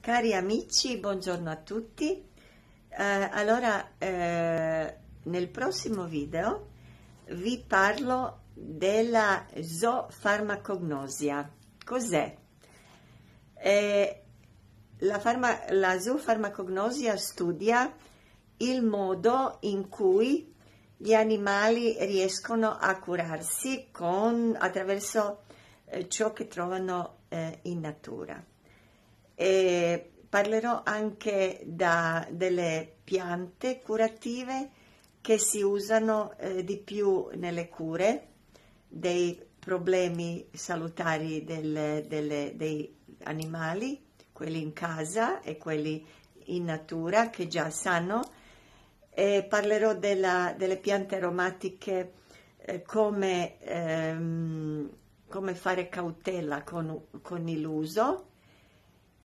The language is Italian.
Cari amici, buongiorno a tutti. Eh, allora, eh, nel prossimo video vi parlo della zoofarmacognosia. Cos'è? Eh, la, farma, la zoofarmacognosia studia il modo in cui gli animali riescono a curarsi con, attraverso eh, ciò che trovano eh, in natura. E, parlerò anche da, delle piante curative che si usano eh, di più nelle cure dei problemi salutari del, delle, dei animali, quelli in casa e quelli in natura che già sanno. E parlerò della, delle piante aromatiche eh, come, ehm, come, fare cautela con, con l'uso